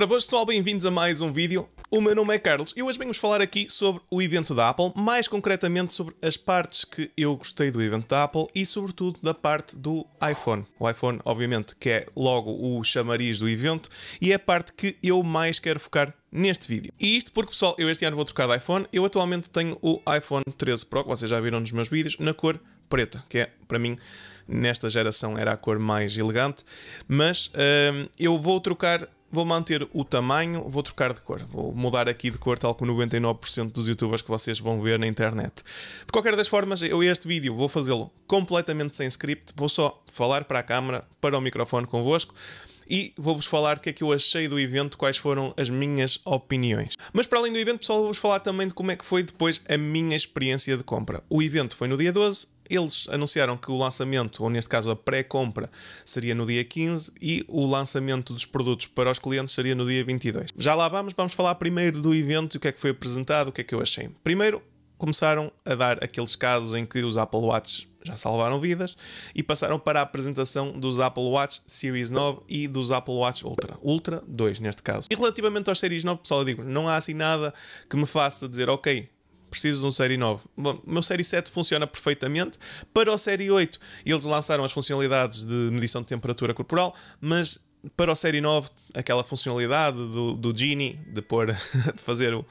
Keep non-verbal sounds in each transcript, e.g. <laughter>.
Ora, boas pessoal, bem-vindos a mais um vídeo. O meu nome é Carlos e hoje venho-vos falar aqui sobre o evento da Apple, mais concretamente sobre as partes que eu gostei do evento da Apple e sobretudo da parte do iPhone. O iPhone, obviamente, que é logo o chamariz do evento e é a parte que eu mais quero focar neste vídeo. E isto porque, pessoal, eu este ano vou trocar de iPhone. Eu atualmente tenho o iPhone 13 Pro, que vocês já viram nos meus vídeos, na cor preta, que é, para mim, nesta geração era a cor mais elegante, mas hum, eu vou trocar vou manter o tamanho, vou trocar de cor. Vou mudar aqui de cor, tal como 99% dos youtubers que vocês vão ver na internet. De qualquer das formas, eu este vídeo vou fazê-lo completamente sem script, vou só falar para a câmera, para o microfone convosco e vou-vos falar o que é que eu achei do evento, quais foram as minhas opiniões. Mas para além do evento, pessoal, vou-vos falar também de como é que foi depois a minha experiência de compra. O evento foi no dia 12, eles anunciaram que o lançamento, ou neste caso a pré-compra, seria no dia 15 e o lançamento dos produtos para os clientes seria no dia 22. Já lá vamos, vamos falar primeiro do evento, o que é que foi apresentado, o que é que eu achei. Primeiro, começaram a dar aqueles casos em que os Apple Watch já salvaram vidas e passaram para a apresentação dos Apple Watch Series 9 e dos Apple Watch Ultra, Ultra 2 neste caso. E relativamente aos Series 9, pessoal, eu digo, não há assim nada que me faça dizer, ok, precisas de um Série 9. Bom, o meu Série 7 funciona perfeitamente. Para o Série 8, eles lançaram as funcionalidades de medição de temperatura corporal, mas para o Série 9, aquela funcionalidade do, do Genie, de, pôr, <laughs> de fazer o,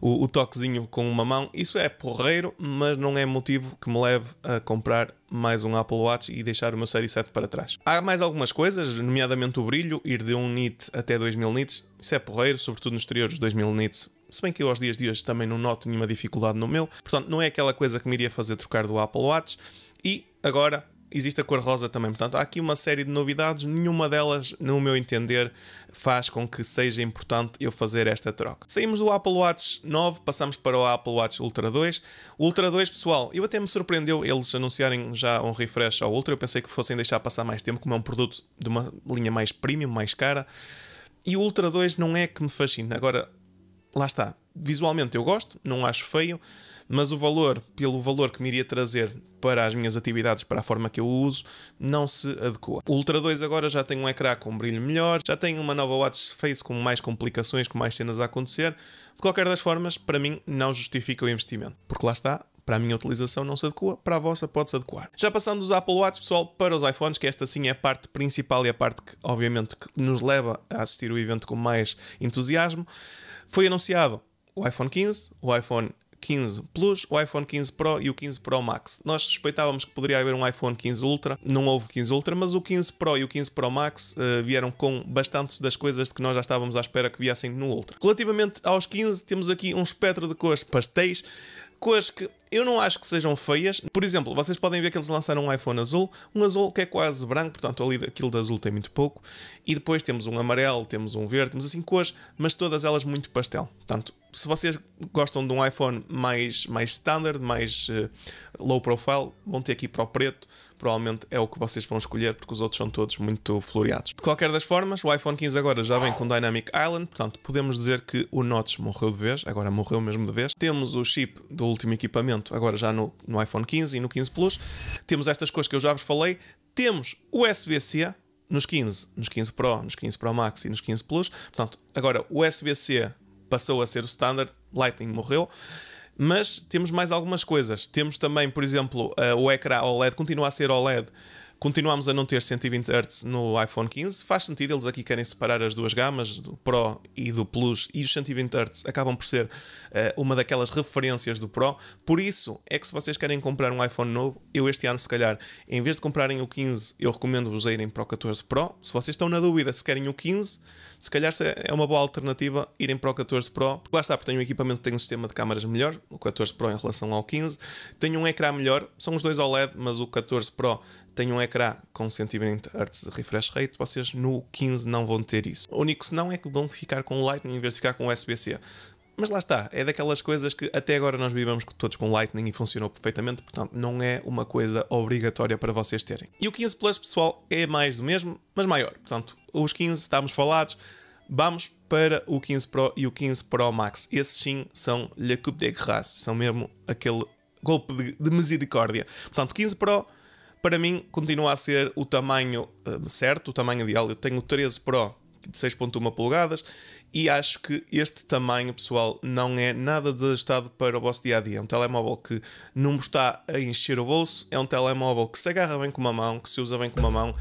o, o, toquezinho com uma mão, isso é porreiro, mas não é motivo que me leve a comprar mais um Apple Watch e deixar o meu Série 7 para trás. Há mais algumas coisas, nomeadamente o brilho, ir de 1 nit até 2000 nits, isso é porreiro, sobretudo nos exteriores, 2000 nits se bem que eu aos dias de hoje também não noto nenhuma dificuldade no meu, portanto não é aquela coisa que me iria fazer trocar do Apple Watch. E agora existe a cor rosa também. Portanto, há aqui uma série de novidades, nenhuma delas, no meu entender, faz com que seja importante eu fazer esta troca. Saímos do Apple Watch 9, passamos para o Apple Watch Ultra 2. O Ultra 2, pessoal, eu até me surpreendeu eles anunciarem já um refresh ao Ultra. Eu pensei que fossem deixar passar mais tempo, como é um produto de uma linha mais premium, mais cara. E o Ultra 2 não é que me fascina. Agora, lá está. Visualmente eu gosto, não acho feio, mas o valor, pelo valor que me iria trazer para as minhas atividades, para a forma que eu uso, não se adequa. O Ultra 2 agora já tem um ecrã com um brilho melhor, já tem uma nova watch face com mais complicações, com mais cenas a acontecer. De qualquer das formas, para mim, não justifica o investimento, porque lá está, para a minha utilização não se adequa, para a vossa pode-se adequar. Já passando dos Apple Watch, pessoal, para os iPhones, que esta sim é a parte principal e a parte que, obviamente, que nos leva a assistir o evento com mais entusiasmo, foi anunciado o iPhone 15, o iPhone 15 Plus, o iPhone 15 Pro e o 15 Pro Max. Nós suspeitávamos que poderia haver um iPhone 15 Ultra, não houve 15 Ultra, mas o 15 Pro e o 15 Pro Max uh, vieram com bastantes das coisas de que nós já estávamos à espera que viessem no Ultra. Relativamente aos 15, temos aqui um espectro de cores pastéis, cores que eu não acho que sejam feias. Por exemplo, vocês podem ver que eles lançaram um iPhone azul, um azul que é quase branco, portanto ali aquilo de azul tem muito pouco, e depois temos um amarelo, temos um verde, temos assim cores, mas todas elas muito pastel. Portanto, se vocês gostam de um iPhone mais, mais standard, mais uh, low profile, vão ter aqui para o preto. Provavelmente é o que vocês vão escolher, porque os outros são todos muito floreados. De qualquer das formas, o iPhone 15 agora já vem com Dynamic Island, portanto podemos dizer que o Notch morreu de vez, agora morreu mesmo de vez. Temos o chip do último equipamento, agora já no, no iPhone 15 e no 15 Plus. Temos estas coisas que eu já vos falei. Temos USB-C, nos 15, nos 15 Pro, nos 15 Pro Max e nos 15 Plus. Portanto, agora o USB-C passou a ser o standard, Lightning morreu. Mas temos mais algumas coisas. Temos também, por exemplo, o ecrã OLED continua a ser OLED, Continuamos a não ter 120 Hz no iPhone 15. Faz sentido, eles aqui querem separar as duas gamas, do Pro e do Plus, e os 120 Hz acabam por ser uh, uma daquelas referências do Pro. Por isso é que se vocês querem comprar um iPhone novo, eu este ano, se calhar, em vez de comprarem o 15, eu recomendo-vos irem para o 14 Pro. Se vocês estão na dúvida se querem o 15, se calhar é uma boa alternativa irem para o 14 Pro. Lá está, porque tem um equipamento que tem um sistema de câmaras melhor, o 14 Pro em relação ao 15. Tem um ecrã melhor, são os dois OLED, mas o 14 Pro tem um ecrã com 120 Hz de refresh rate, vocês no 15 não vão ter isso. O único senão é que vão ficar com Lightning em vez de ficar com USB-C. Mas lá está, é daquelas coisas que até agora nós vivemos todos com Lightning e funcionou perfeitamente, portanto não é uma coisa obrigatória para vocês terem. E o 15 Plus, pessoal, é mais do mesmo, mas maior. Portanto, os 15 estamos falados, vamos para o 15 Pro e o 15 Pro Max. Esses sim são Le coup de guerra são mesmo aquele golpe de misericórdia. Portanto, 15 Pro para mim, continua a ser o tamanho eh, certo, o tamanho ideal. Eu tenho o 13 Pro de 6.1 polegadas e acho que este tamanho, pessoal, não é nada desajustado para o vosso dia a dia. É um telemóvel que não está a encher o bolso, é um telemóvel que se agarra bem com uma mão, que se usa bem com uma mão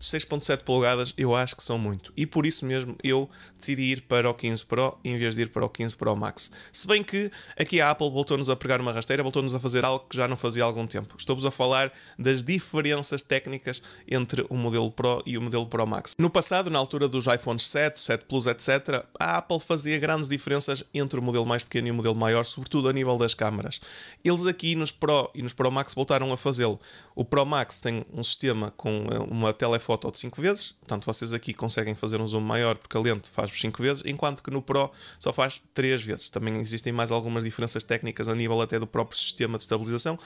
6.7 polegadas eu acho que são muito. E por isso mesmo eu decidi ir para o 15 Pro em vez de ir para o 15 Pro Max. Se bem que aqui a Apple voltou-nos a pregar uma rasteira, voltou-nos a fazer algo que já não fazia há algum tempo. Estou-vos a falar das diferenças técnicas entre o modelo Pro e o modelo Pro Max. No passado, na altura dos iPhones 7, 7 Plus, etc., a Apple fazia grandes diferenças entre o modelo mais pequeno e o modelo maior, sobretudo a nível das câmaras. Eles aqui nos Pro e nos Pro Max voltaram a fazê-lo. O Pro Max tem um sistema com eh, uma telefoto de 5 vezes, portanto vocês aqui conseguem fazer um zoom maior porque a lente faz 5 vezes, enquanto que no Pro só faz 3 vezes. Também existem mais algumas diferenças técnicas a nível até do próprio sistema de estabilização,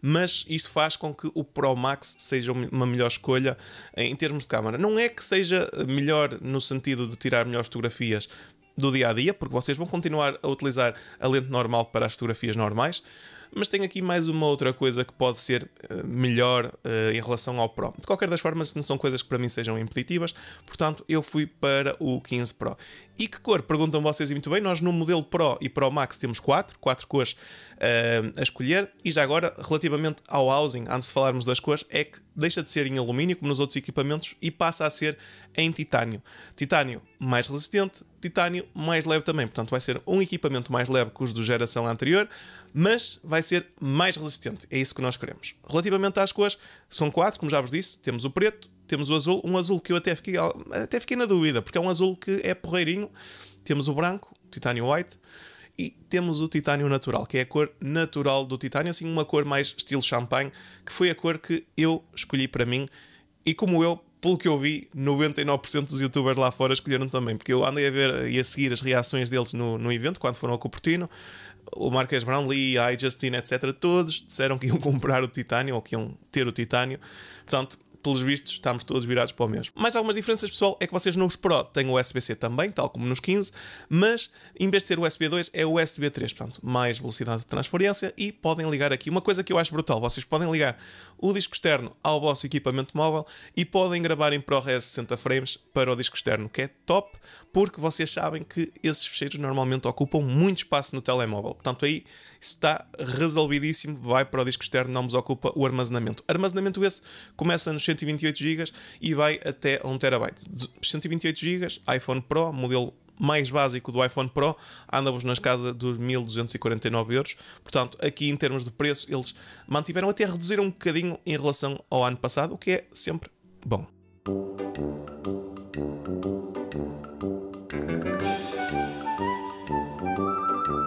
mas isto faz com que o Pro Max seja uma melhor escolha em termos de câmara. Não é que seja eh, melhor no sentido de tirar melhores fotografias, do dia a dia, porque vocês vão continuar a utilizar a lente normal para as fotografias normais, mas tem aqui mais uma outra coisa que pode ser eh, melhor uh, em relação ao Pro. De qualquer das formas, não são coisas que para mim sejam impeditivas, portanto, eu fui para o 15 Pro. E que cor? Perguntam vocês e muito bem. Nós no modelo Pro e Pro Max temos quatro, quatro cores uh, a escolher. E já agora, relativamente ao housing, antes de falarmos das cores, é que deixa de ser em alumínio, como nos outros equipamentos, e passa a ser em titânio. Titânio mais resistente, titânio mais leve também. Portanto, vai ser um equipamento mais leve que os do geração anterior, mas vai ser mais resistente. É isso que nós queremos. Relativamente às cores, são quatro, como já vos disse. Temos o preto, temos o azul, um azul que eu até fiquei, até fiquei na dúvida, porque é um azul que é porreirinho. Temos o branco, titânio white e temos o titânio natural, que é a cor natural do titânio, assim uma cor mais estilo champanhe, que foi a cor que eu escolhi para mim. E como eu, pelo que eu vi, 99% dos youtubers lá fora escolheram também, porque eu andei a ver e a seguir as reações deles no, no evento, quando foram ao Cupertino. O Marques Brownlee, a justin Justine, etc., todos disseram que iam comprar o titânio ou que iam ter o titânio. Portanto, pelos vistos, estamos todos virados para o mesmo. Mais algumas diferenças, pessoal, é que vocês nos Pro têm o USB-C também, tal como nos 15, mas em vez de ser USB 2, é USB 3, portanto, mais velocidade de transferência e podem ligar aqui. Uma coisa que eu acho brutal, vocês podem ligar o disco externo ao vosso equipamento móvel e podem gravar em ProRes 60 frames para o disco externo, que é top, porque vocês sabem que esses fecheiros normalmente ocupam muito espaço no telemóvel. Portanto, aí está resolvidíssimo, vai para o disco externo, não nos ocupa o armazenamento. Armazenamento esse começa nos 128 GB e vai até 1 TB. 128 GB, iPhone Pro, modelo mais básico do iPhone Pro anda-vos nas casas dos 1249 euros. Portanto, aqui em termos de preço, eles mantiveram até reduziram um bocadinho em relação ao ano passado, o que é sempre bom.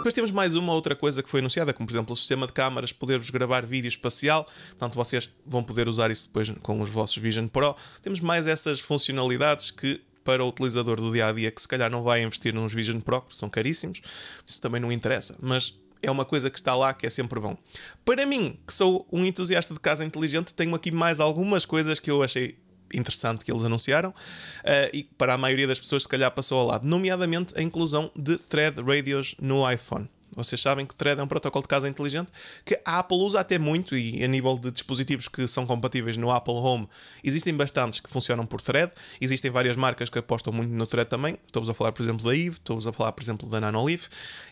depois temos mais uma outra coisa que foi anunciada, como por exemplo o sistema de câmaras, poder-vos gravar vídeo espacial, portanto vocês vão poder usar isso depois com os vossos Vision Pro. Temos mais essas funcionalidades que para o utilizador do dia a dia que se calhar não vai investir nos Vision Pro, porque são caríssimos, isso também não interessa, mas é uma coisa que está lá que é sempre bom. Para mim, que sou um entusiasta de casa inteligente, tenho aqui mais algumas coisas que eu achei interessante que eles anunciaram uh, e para a maioria das pessoas, se calhar, passou ao lado, nomeadamente a inclusão de thread radios no iPhone. Vocês sabem que Thread é um protocolo de casa inteligente que a Apple usa até muito e a nível de dispositivos que são compatíveis no Apple Home, existem bastantes que funcionam por Thread, existem várias marcas que apostam muito no Thread também, estou-vos a falar por exemplo da Eve, estou-vos a falar por exemplo da Nanoleaf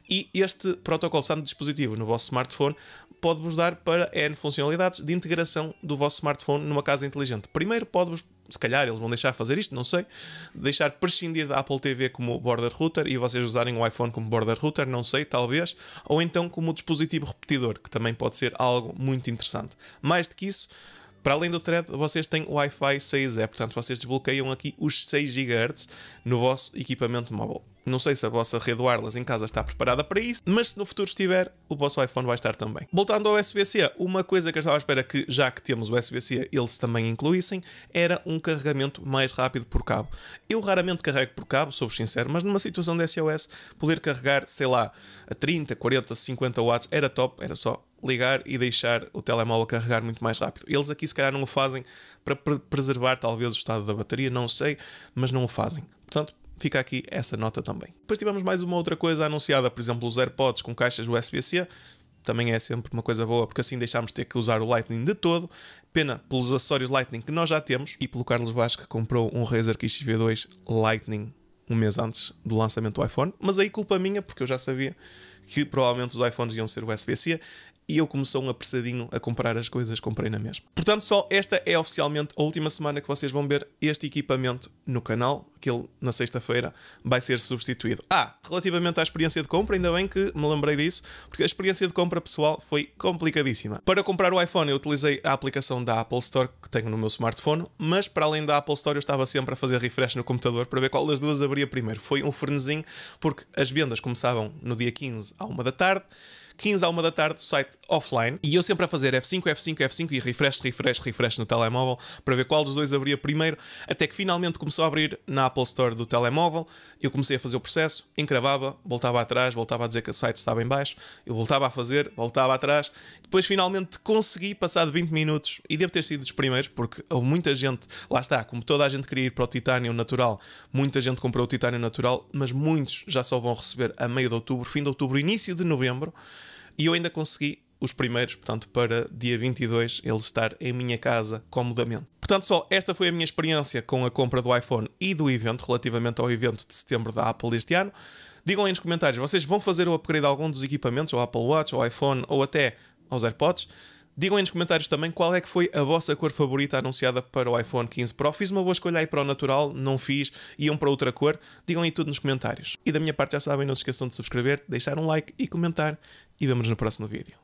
e este protocolo santo dispositivo no vosso smartphone pode-vos dar para N funcionalidades de integração do vosso smartphone numa casa inteligente. Primeiro pode-vos se calhar eles vão deixar fazer isto, não sei, deixar prescindir da Apple TV como border router e vocês usarem o iPhone como border router, não sei, talvez, ou então como dispositivo repetidor, que também pode ser algo muito interessante. Mais do que isso, para além do thread, vocês têm Wi-Fi 6E, portanto vocês desbloqueiam aqui os 6 GHz no vosso equipamento móvel. Não sei se a vossa rede wireless em casa está preparada para isso, mas se no futuro estiver, o vosso iPhone vai estar também. Voltando ao USB-C, uma coisa que eu estava à espera que, já que temos o USB-C, eles também incluíssem, era um carregamento mais rápido por cabo. Eu raramente carrego por cabo, sou sincero, mas numa situação de SOS, poder carregar, sei lá, a 30, 40, 50 watts era top, era só ligar e deixar o telemóvel carregar muito mais rápido. Eles aqui, se calhar, não o fazem para preservar talvez o estado da bateria, não sei, mas não o fazem. Portanto, Fica aqui essa nota também. Depois tivemos mais uma outra coisa anunciada, por exemplo, os AirPods com caixas USB-C. Também é sempre uma coisa boa, porque assim deixámos de ter que usar o Lightning de todo. Pena pelos acessórios Lightning que nós já temos e pelo Carlos Vasco que comprou um Razer XV2 Lightning um mês antes do lançamento do iPhone. Mas aí culpa minha, porque eu já sabia que provavelmente os iPhones iam ser USB-C e eu, como sou um apressadinho a comprar as coisas, comprei na mesma. Portanto, só esta é oficialmente a última semana que vocês vão ver este equipamento no canal, que ele na sexta-feira vai ser substituído. Ah, relativamente à experiência de compra, ainda bem que me lembrei disso, porque a experiência de compra pessoal foi complicadíssima. Para comprar o iPhone, eu utilizei a aplicação da Apple Store que tenho no meu smartphone, mas para além da Apple Store, eu estava sempre a fazer refresh no computador para ver qual das duas abria primeiro. Foi um fornezinho, porque as vendas começavam no dia 15 à uma da tarde 15 à 1 da tarde, site offline. E eu sempre a fazer F5, F5, F5 e refresh, refresh, refresh no telemóvel para ver qual dos dois abria primeiro, até que finalmente começou a abrir na Apple Store do telemóvel. Eu comecei a fazer o processo, encravava, voltava atrás, voltava a dizer que o site estava em baixo, eu voltava a fazer, voltava atrás. Depois finalmente consegui, passado 20 minutos, e devo ter sido dos primeiros, porque houve muita gente, lá está, como toda a gente queria ir para o titânio natural, muita gente comprou o titânio natural, mas muitos já só vão receber a meio de outubro, fim de outubro, início de novembro. E eu ainda consegui os primeiros, portanto, para dia 22 ele estar em minha casa comodamente. Portanto, só esta foi a minha experiência com a compra do iPhone e do evento, relativamente ao evento de setembro da Apple deste ano. Digam aí nos comentários, vocês vão fazer o upgrade a algum dos equipamentos, ou Apple Watch, ou iPhone, ou até aos AirPods? Digam aí nos comentários também qual é que foi a vossa cor favorita anunciada para o iPhone 15 Pro. Fiz uma boa escolha aí para o natural, não fiz, iam para outra cor. Digam aí tudo nos comentários. E da minha parte já sabem, não se esqueçam de subscrever, deixar um like e comentar e vemos nos no próximo vídeo.